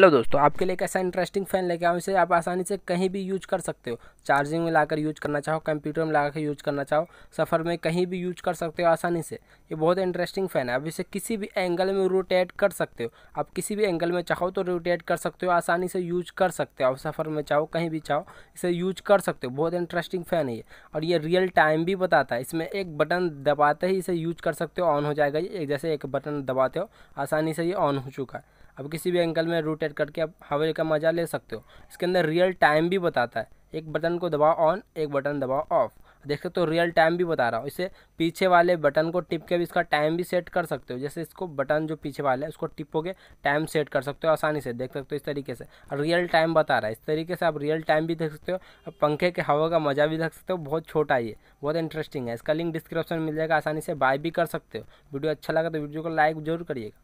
hello दोस्तों आपके लिए एक ऐसा इंटरेस्टिंग फ़ैन लेके आऊँ इसे आप आसानी से कहीं भी यूज कर सकते हो चार्जिंग में लाकर यूज करना चाहो कंप्यूटर में लाकर यूज करना चाहो सफ़र में कहीं भी यूज कर सकते हो आसानी से ये बहुत इंटरेस्टिंग फ़ैन है आप इसे किसी भी एंगल में रोटेट कर सकते हो आप किसी भी एंगल में चाहो तो रोटेट कर सकते हो आसानी से यूज कर सकते हो आप सफ़र में चाहो कहीं भी चाहो इसे यूज कर सकते हो बहुत इंटरेस्टिंग फ़ैन है ये और ये रियल टाइम भी बताता है इसमें एक बटन दबाते ही इसे यूज कर सकते हो ऑन हो जाएगा ये जैसे एक बटन दबाते हो आसानी से ये ऑन हो चुका है अब किसी भी एंगल में रोटेट करके आप हवा का मज़ा ले सकते हो इसके अंदर रियल टाइम भी बताता है एक बटन को दबाओ ऑन एक बटन दबाओ ऑफ देख सकते हो तो रियल टाइम भी बता रहा हूँ इसे पीछे वाले बटन को टिप के भी इसका टाइम भी सेट कर सकते हो जैसे इसको बटन जो पीछे वाला है उसको टिपोगे टाइम सेट कर सकते हो आसानी से देख सकते हो इस तरीके से और रियल टाइम बता रहा है इस तरीके से आप रियल टाइम भी देख सकते हो और पंखे के हवा का मज़ा भी देख सकते हो बहुत छोटा ये बहुत इंटरेस्टिंग है इसका लिंक डिस्क्रिप्शन मिल जाएगा आसानी से बाय भी कर सकते हो वीडियो अच्छा लगा तो वीडियो को लाइक जरूर करिएगा